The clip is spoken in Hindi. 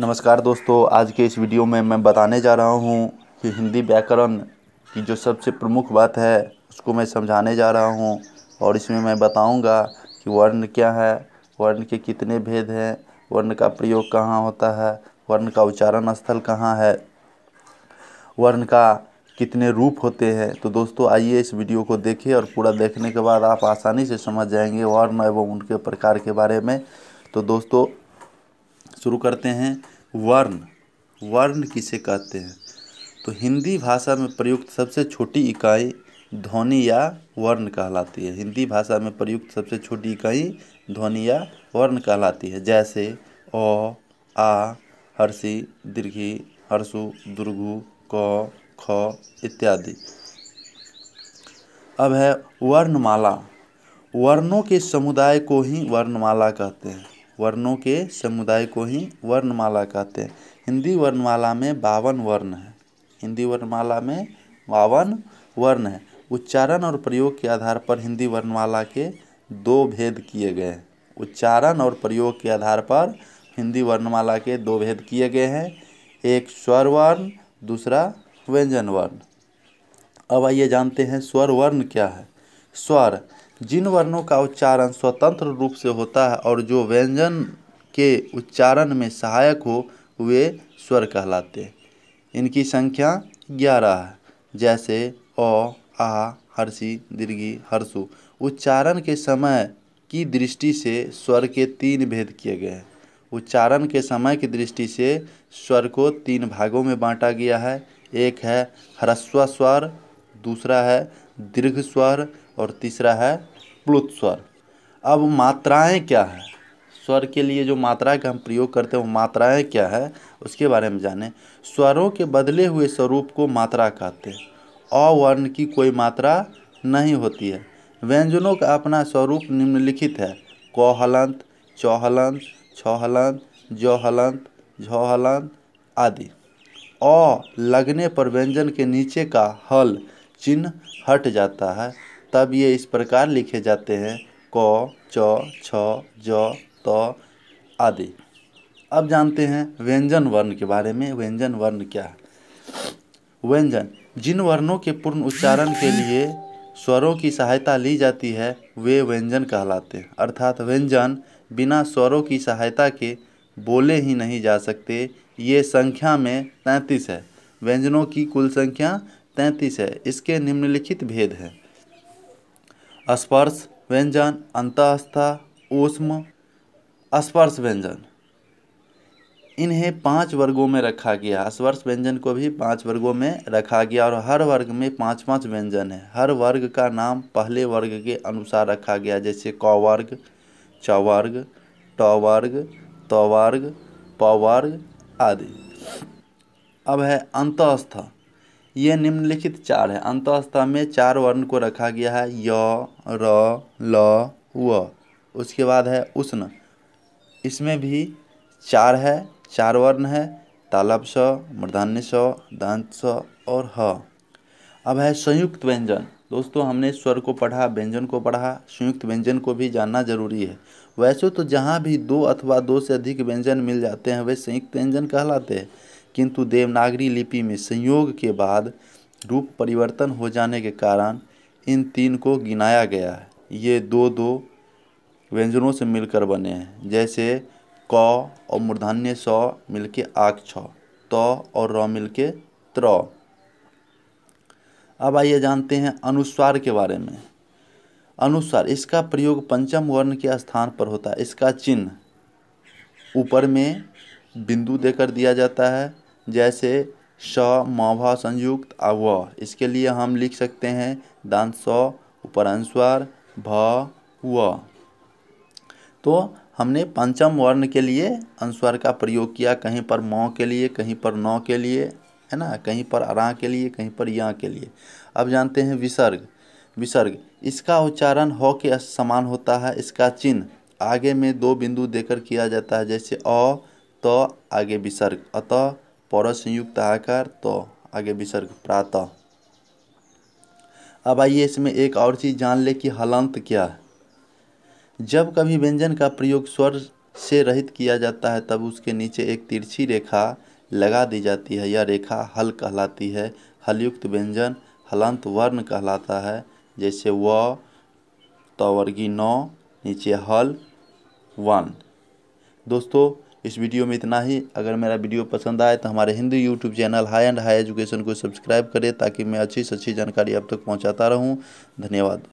नमस्कार दोस्तों आज के इस वीडियो में मैं बताने जा रहा हूँ कि हिंदी व्याकरण की जो सबसे प्रमुख बात है उसको मैं समझाने जा रहा हूँ और इसमें मैं बताऊँगा कि वर्ण क्या है वर्ण के कितने भेद हैं वर्ण का प्रयोग कहाँ होता है वर्ण का उच्चारण स्थल कहाँ है वर्ण का कितने रूप होते हैं तो दोस्तों आइए इस वीडियो को देखें और पूरा देखने के बाद आप आसानी से समझ जाएंगे वर्ण एवं उनके प्रकार के बारे में तो दोस्तों शुरू करते हैं वर्ण वर्ण किसे कहते हैं तो हिंदी भाषा में प्रयुक्त सबसे छोटी इकाई ध्वनि या वर्ण कहलाती है हिंदी भाषा में प्रयुक्त सबसे छोटी इकाई ध्वनि या वर्ण कहलाती है जैसे अ आ हर्षि दीर्घी हर्षु दुर्गु क ख इत्यादि अब है वर्णमाला वर्णों के समुदाय को ही वर्णमाला कहते हैं वर्णों के समुदाय को ही वर्णमाला कहते हैं हिंदी वर्णमाला में बावन वर्ण है हिंदी वर्णमाला में बावन वर्ण हैं उच्चारण और प्रयोग के आधार पर हिंदी वर्णमाला के दो भेद किए गए हैं उच्चारण और प्रयोग के आधार पर हिंदी वर्णमाला के दो भेद किए गए हैं एक स्वर वर्ण दूसरा व्यंजन वर्ण अब आइए जानते हैं स्वर वर्ण क्या है स्वर जिन वर्णों का उच्चारण स्वतंत्र रूप से होता है और जो व्यंजन के उच्चारण में सहायक हो वे स्वर कहलाते हैं इनकी संख्या ग्यारह है जैसे अ आ हर्षी दीर्घी हर्षु उच्चारण के समय की दृष्टि से स्वर के तीन भेद किए गए हैं उच्चारण के समय की दृष्टि से स्वर को तीन भागों में बांटा गया है एक है ह्रस्व स्वर दूसरा है दीर्घ स्वर और तीसरा है प्लुत स्वर अब मात्राएं क्या है स्वर के लिए जो मात्राएं का हम प्रयोग करते हैं वो मात्राएं क्या है उसके बारे में जानें स्वरों के बदले हुए स्वरूप को मात्रा कहते हैं अवर्ण की कोई मात्रा नहीं होती है व्यंजनों का अपना स्वरूप निम्नलिखित है कोहलंत चौहलंत छहलंत जौहलंत झौहलंत आदि अ लगने पर व्यंजन के नीचे का हल चिन्ह हट जाता है तब ये इस प्रकार लिखे जाते हैं क च छ ज त आदि अब जानते हैं व्यंजन वर्ण के बारे में व्यंजन वर्ण क्या है व्यंजन जिन वर्णों के पूर्ण उच्चारण के लिए स्वरों की सहायता ली जाती है वे व्यंजन कहलाते हैं अर्थात व्यंजन बिना स्वरों की सहायता के बोले ही नहीं जा सकते ये संख्या में तैंतीस है व्यंजनों की कुल संख्या तैंतीस है इसके निम्नलिखित भेद हैं स्पर्श व्यंजन अंतस्था ऊष्म स्पर्श व्यंजन इन्हें पांच वर्गों में रखा गया स्पर्श व्यंजन को भी पांच वर्गों में रखा गया और हर वर्ग में पांच पांच व्यंजन है हर वर्ग का नाम पहले वर्ग के अनुसार रखा गया जैसे क वर्ग च वर्ग ट वर्ग त वर्ग प वर्ग आदि अब है अंतस्था ये निम्नलिखित चार है अंतः में चार वर्ण को रखा गया है य र ल व उसके बाद है उष्ण इसमें भी चार है चार वर्ण है तालाब स मृधान्य स दांत स और ह अब है संयुक्त व्यंजन दोस्तों हमने स्वर को पढ़ा व्यंजन को पढ़ा संयुक्त व्यंजन को भी जानना जरूरी है वैसे तो जहाँ भी दो अथवा दो से अधिक व्यंजन मिल जाते हैं वे संयुक्त व्यंजन कहलाते हैं किंतु देवनागरी लिपि में संयोग के बाद रूप परिवर्तन हो जाने के कारण इन तीन को गिनाया गया है ये दो दो व्यंजनों से मिलकर बने हैं जैसे क और मूर्धान्य स मिलके आक छ त और र मिलके त्र अब आइए जानते हैं अनुस्वार के बारे में अनुस्वार इसका प्रयोग पंचम वर्ण के स्थान पर होता है इसका चिन्ह ऊपर में बिंदु देकर दिया जाता है जैसे स मभा संयुक्त आ व इसके लिए हम लिख सकते हैं दान स ऊपर अनुस्वार भ व तो हमने पंचम वर्ण के लिए अनुस्वार का प्रयोग किया कहीं पर म के लिए कहीं पर नौ के लिए है ना कहीं पर अरा के लिए कहीं पर या के लिए अब जानते हैं विसर्ग विसर्ग इसका उच्चारण हो के समान होता है इसका चिन्ह आगे में दो बिंदु देकर किया जाता है जैसे अ त तो, आगे विसर्ग अतः पर संयुक्त आकार तो आगे विसर्ग प्रात अब आइए इसमें एक और चीज़ जान ले कि हलंत क्या है जब कभी व्यंजन का प्रयोग स्वर से रहित किया जाता है तब उसके नीचे एक तिरछी रेखा लगा दी जाती है यह रेखा हल कहलाती है हलयुक्त व्यंजन हलंत वर्ण कहलाता है जैसे व तवर्गी नौ नीचे हल वन दोस्तों इस वीडियो में इतना ही अगर मेरा वीडियो पसंद आए तो हमारे Hindi YouTube channel high and high education को सब्सक्राइब करें ताकि मैं अच्छी से अच्छी जानकारी आप तक पहुँचाता रहूँ धन्यवाद